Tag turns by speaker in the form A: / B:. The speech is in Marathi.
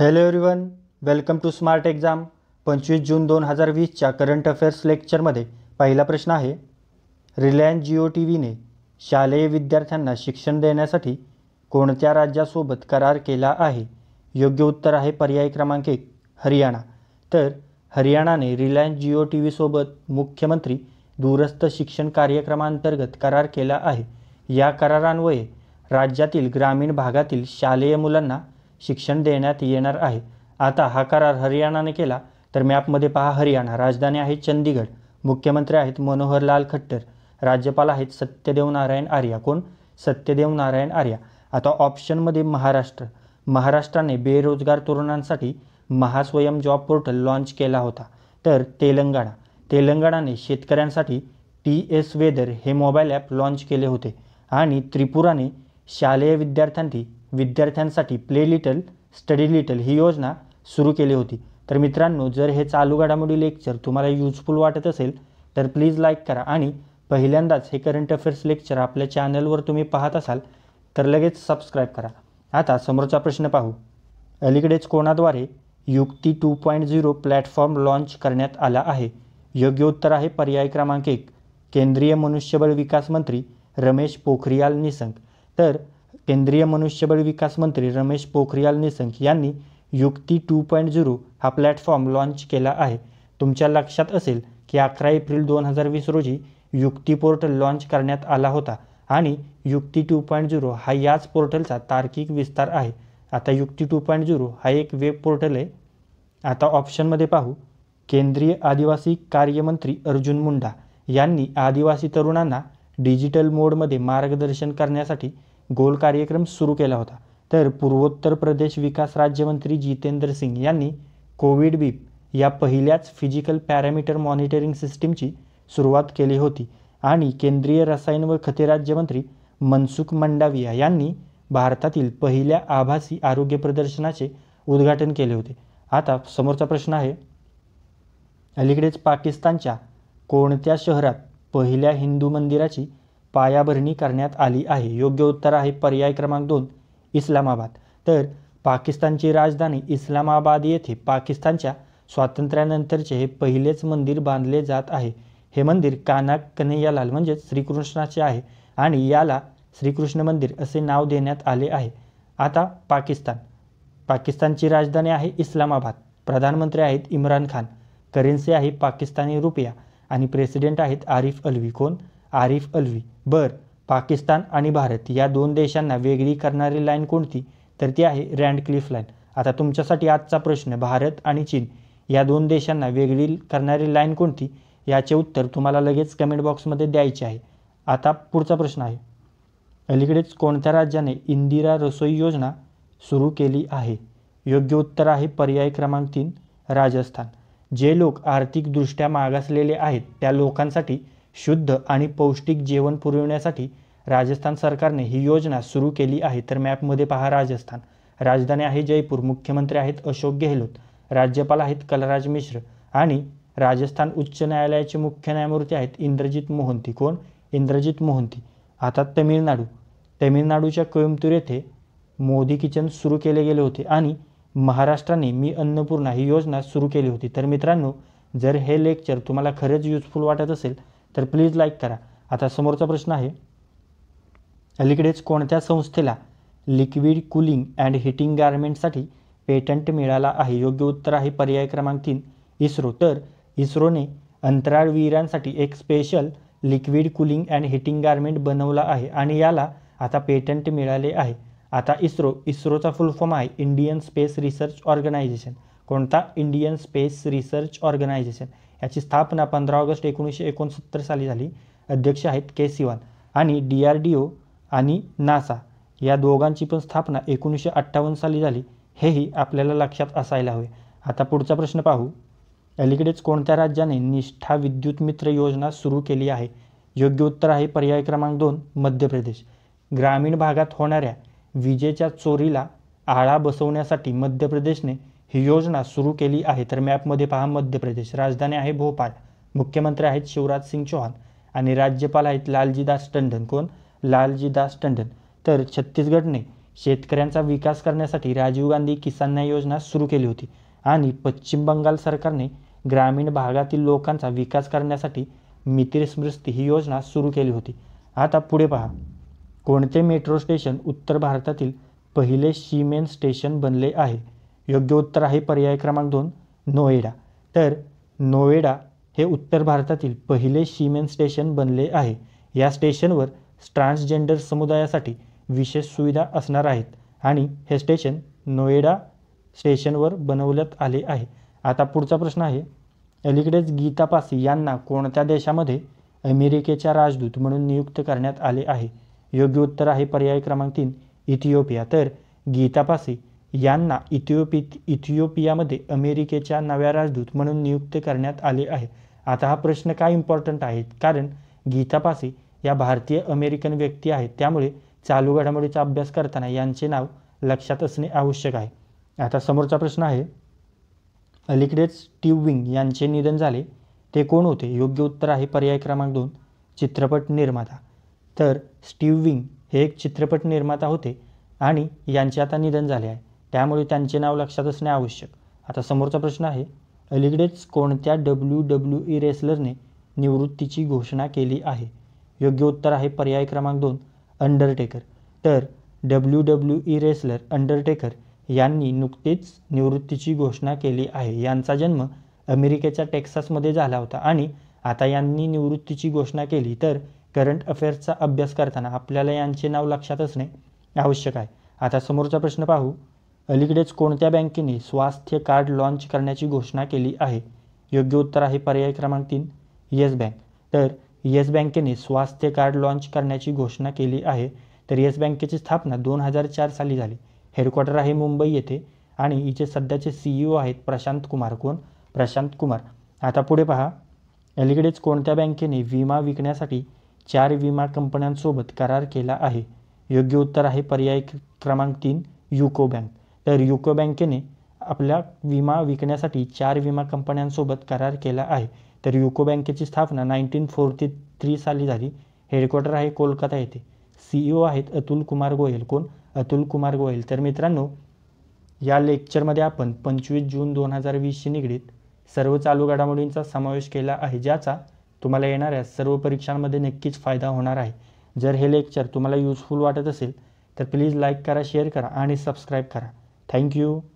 A: Hello everyone welcome to smart exam पंचवीस जून दोन हजार वीसच्या करंट अफेअर्स लेक्चरमध्ये पहिला प्रश्न आहे रिलायन्स जिओ टी व्हीने शालेय विद्यार्थ्यांना शिक्षण देण्यासाठी कोणत्या राज्यासोबत करार केला आहे योग्य उत्तर आहे पर्याय क्रमांक एक हरियाणा तर हरियाणाने रिलायन्स जिओ टी व्हीसोबत मुख्यमंत्री दूरस्थ शिक्षण कार्यक्रमांतर्गत करार केला आहे या करारान्वये राज्यातील ग्रामीण भागातील शालेय मुलांना शिक्षण देण्यात येणार आहे आता हा करार हरियाणाने केला तर मॅपमध्ये पहा हरियाणा राजधानी आहे चंदीगड मुख्यमंत्री आहेत मनोहरलाल खट्टर राज्यपाल आहेत सत्यदेव नारायण आर्या कोण सत्यदेव नारायण आर्या आता ऑप्शनमध्ये महाराष्ट्र महाराष्ट्राने बेरोजगार तरुणांसाठी महास्वयं जॉब पोर्टल लॉन्च केला होता तर तेलंगणा तेलंगणाने शेतकऱ्यांसाठी टी एस वेदर हे मोबाईल ॲप लॉन्च केले होते आणि त्रिपुराने शालेय विद्यार्थ्यांनी विद्यार्थ्यांसाठी प्ले लिटल स्टडी लिटल ही योजना सुरू केली होती तर मित्रांनो जर हे चालू घडामोडी लेक्चर तुम्हाला युजफुल वाटत असेल तर प्लीज लाईक करा आणि पहिल्यांदाच हे करंट अफेअर्स लेक्चर आपल्या चॅनलवर तुम्ही पाहत असाल तर लगेच सबस्क्राईब करा आता समोरचा प्रश्न पाहू अलीकडेच कोणाद्वारे Yukti two point zero platform launch करण्यात आला आहे योग्य उत्तर आहे पर्याय क्रमांक एक केंद्रीय मनुष्यबळ विकास मंत्री रमेश पोखरियाल निसंक तर केंद्रीय मनुष्यबळ विकास मंत्री रमेश पोखरियाल निशंक यांनी युक्ती टू पॉईंट झिरो हा प्लॅटफॉर्म लॉन्च केला आहे तुमच्या लक्षात असेल की अकरा एप्रिल दोन हजार वीस रोजी युक्ती पोर्टल लॉन्च करण्यात आला होता आणि युक्ती टू पॉईंट झिरो हा याच पोर्टलचा तार्किक विस्तार आहे आता युक्ती टू पॉईंट झिरो हा एक वेब पोर्टल आहे आता ऑप्शनमध्ये पाहू केंद्रीय आदिवासी कार्यमंत्री अर्जुन मुंडा यांनी आदिवासी तरुणांना डिजिटल मोडमध्ये मार्गदर्शन करण्यासाठी गोल कार्यक्रम सुरू केला होता तर पूर्वोत्तर प्रदेश विकास राज्यमंत्री जितेंद्र सिंग यांनी कोविड बीप या पहिल्याच फिजिकल पॅरामीटर मॉनिटरिंग सिस्टीमची सुरुवात केली होती आणि केंद्रीय रसायन व खते राज्यमंत्री मनसुख मंडाविया यांनी भारतातील पहिल्या आभासी आरोग्य प्रदर्शनाचे उद्घाटन केले होते आता समोरचा प्रश्न आहे अलीकडेच पाकिस्तानच्या कोणत्या शहरात पहिल्या हिंदू मंदिराची पायाभरणी करण्यात आली आहे योग्य उत्तर आहे पर्याय क्रमांक दोन इस्लामाबाद तर पाकिस्तानची राजधानी इस्लामाबाद येथे पाकिस्तानच्या स्वातंत्र्यानंतरचे हे पहिलेच मंदिर बांधले जात आहे हे मंदिर काना कन्हैयालाल म्हणजेच श्रीकृष्णाचे आहे आणि याला श्रीकृष्ण मंदिर असे नाव देण्यात आले आहे आता पाकिस्तान पाकिस्तानची राजधानी आहे इस्लामाबाद प्रधानमंत्री आहेत इम्रान खान करेन्सी आहे पाकिस्तानी रुपया आणि प्रेसिडेंट आहेत आरिफ अलवी कोण आरिफ अल्वी बर पाकिस्तान आणि भारत या दोन देशांना वेगळी करणारी लाईन कोणती तर ती आहे रँडक्लिफ लाईन आता तुमच्यासाठी आजचा प्रश्न भारत आणि चीन या दोन देशांना वेगळी करणारी लाईन कोणती याचे उत्तर तुम्हाला लगेच कमेंट बॉक्समध्ये द्यायचे आहे आता पुढचा प्रश्न आहे अलीकडेच कोणत्या राज्याने इंदिरा रसोई योजना सुरू केली आहे योग्य उत्तर आहे पर्याय क्रमांक तीन राजस्थान जे लोक आर्थिकदृष्ट्या मागासलेले आहेत त्या लोकांसाठी शुद्ध आणि पौष्टिक जेवण पुरविण्यासाठी राजस्थान सरकारने ही योजना सुरू केली आहे तर मॅपमध्ये पहा राजस्थान राजधानी आहे जयपूर मुख्यमंत्री आहेत अशोक गेहलोत राज्यपाल आहेत कलराज मिश्र आणि राजस्थान उच्च न्यायालयाचे मुख्य न्यायमूर्ती आहेत इंद्रजित मोहंती कोण इंद्रजित मोहंती आता तमिळनाडू तमिळनाडूच्या कोयमतूर येथे मोदी किचन सुरू केले गेले होते आणि महाराष्ट्राने मी अन्नपूर्णा ही योजना सुरू केली होती तर मित्रांनो जर हे लेक्चर तुम्हाला खरंच युजफुल वाटत असेल तर प्लीज लाईक करा आता समोरचा प्रश्न आहे अलीकडेच कोणत्या संस्थेला लिक्विड कुलिंग अँड हिटिंग गारमेंटसाठी पेटंट मिळाला आहे योग्य उत्तर आहे पर्याय क्रमांक तीन इस्रो तर इस्रोने अंतराळवीरांसाठी एक special liquid cooling and heating garment बनवला आहे आणि याला आता पेटंट मिळाले आहे आता इस्रो इस्रोचा फुल फॉर्म आहे इंडियन स्पेस रिसर्च ऑर्गनायझेशन कोणता इंडियन स्पेस रिसर्च ऑर्गनायझेशन याची स्थापना पंधरा ऑगस्ट एकोणीसशे एकोणसत्तर साली झाली अध्यक्ष आहेत के सिवान आणि डी आर डी ओ आणि नासा या दोघांची पण स्थापना एकोणीसशे अठ्ठावन्न साली झाली हेही आपल्याला लक्षात असायला हवे आता पुढचा प्रश्न पाहू अलीकडेच कोणत्या राज्याने निष्ठा विद्युत मित्र योजना सुरू केली आहे योग्य उत्तर आहे पर्याय क्रमांक दोन मध्य प्रदेश ग्रामीण भागात होणाऱ्या विजेच्या चोरीला आळा बसवण्यासाठी मध्य प्रदेशने ही योजना सुरू केली आहे तर मॅपमध्ये पहा मध्य प्रदेश राजधानी आहे भोपाळ मुख्यमंत्री आहेत शिवराज सिंग चौहान आणि राज्यपाल आहेत लालजीदास टंडन कोण लालजीदास टंडन तर छत्तीसगडने शेतकऱ्यांचा विकास करण्यासाठी राजीव गांधी किसान न्याय योजना सुरू केली होती आणि पश्चिम बंगाल सरकारने ग्रामीण भागातील लोकांचा विकास करण्यासाठी मित्र स्मृती ही योजना सुरू केली होती आता पुढे पहा कोणते मेट्रो स्टेशन उत्तर भारतातील पहिले सीमेन स्टेशन बनले आहे योग्य उत्तर आहे पर्याय क्रमांक दोन नोएडा तर नोएडा हे उत्तर भारतातील पहिले शिमेन स्टेशन बनले आहे या स्टेशनवर ट्रान्सजेंडर समुदायासाठी विशेष सुविधा असणार आहेत आणि हे स्टेशन नोएडा स्टेशनवर बनवण्यात आले आहे आता पुढचा प्रश्न आहे अलीकडेच गीता पासी यांना कोणत्या देशामध्ये अमेरिकेच्या राजदूत म्हणून नियुक्त करण्यात आले आहे योग्य उत्तर आहे पर्याय क्रमांक तीन इथिओपिया तर गीता पासी यांना इथिओपी इथिओपियामध्ये अमेरिकेच्या नव्या राजदूत म्हणून नियुक्त करण्यात आले आहे आता हा प्रश्न काय इम्पॉर्टंट आहे कारण गीता या भारतीय अमेरिकन व्यक्ती आहेत त्यामुळे चालू घडामोडीचा अभ्यास करताना यांचे नाव लक्षात असणे आवश्यक आहे आता समोरचा प्रश्न आहे अलीकडेच स्टीव विंग यांचे निधन झाले ते कोण होते योग्य उत्तर आहे पर्याय क्रमांक दोन चित्रपट निर्माता तर स्टीव विंग हे एक चित्रपट निर्माता होते आणि यांचे आता निधन झाले आहे त्यामुळे त्यांचे नाव लक्षात असणे आवश्यक आता समोरचा प्रश्न आहे अलीकडेच कोणत्या डब्ल्यू डब्ल्यू ई रेसलरने निवृत्तीची घोषणा केली आहे योग्य उत्तर आहे पर्याय क्रमांक दोन अंडरटेकर तर W W E wrestler Undertaker यांनी नुकतीच निवृत्तीची घोषणा केली आहे यांचा जन्म अमेरिकेच्या टेक्सासमध्ये झाला होता आणि आता यांनी निवृत्तीची घोषणा केली तर करंट अफेअर्सचा अभ्यास करताना आपल्याला यांचे नाव लक्षात असणे आवश्यक आहे आता समोरचा प्रश्न पाहू अलीकडेच कोणत्या बँकेने स्वास्थ्य कार्ड लॉन्च करण्याची घोषणा केली आहे योग्य उत्तर आहे पर्याय क्रमांक तीन येस बँक तर येस बँकेने स्वास्थ्य कार्ड लॉन्च करण्याची घोषणा केली आहे तर येस बँकेची स्थापना दोन हजार चार साली झाली हेडक्वार्टर आहे मुंबई येथे आणि हिचे सध्याचे सीईओ e आहेत प्रशांत कुमार कोण प्रशांत कुमार आता पुढे पहा अलीकडेच कोणत्या बँकेने विमा विकण्यासाठी चार विमा कंपन्यांसोबत करार केला आहे योग्य उत्तर आहे पर्याय क्रमांक तीन युको बँक तर युको बँकेने आपल्या विमा विकण्यासाठी चार विमा कंपन्यांसोबत करार केला आहे तर युको बँकेची स्थापना नाईन्टीन फोर्टी थ्री साली झाली हेडक्वार्टर आहे कोलकाता येथे सीईओ आहेत अतुल कुमार गोयल कोण अतुल कुमार गोयल तर मित्रांनो या लेक्चरमध्ये आपण पंचवीस जून दोन हजार वीसशी निगडीत सर्व चालू घडामोडींचा समावेश केला आहे ज्याचा तुम्हाला येणाऱ्या सर्व परीक्षांमध्ये नक्कीच फायदा होणार आहे जर हे लेक्चर तुम्हाला युजफुल वाटत असेल तर प्लीज लाईक करा शेअर करा आणि सबस्क्राईब करा Thank you.